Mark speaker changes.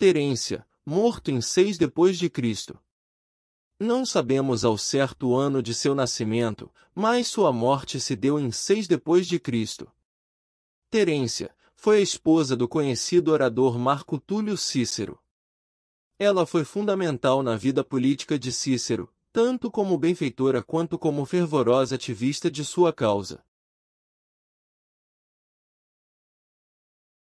Speaker 1: Terência, morto em 6 depois de Cristo. Não sabemos ao certo o ano de seu nascimento, mas sua morte se deu em 6 depois de Cristo. Terência foi a esposa do conhecido orador Marco Túlio Cícero. Ela foi fundamental na vida política de Cícero, tanto como benfeitora quanto como fervorosa ativista de sua causa.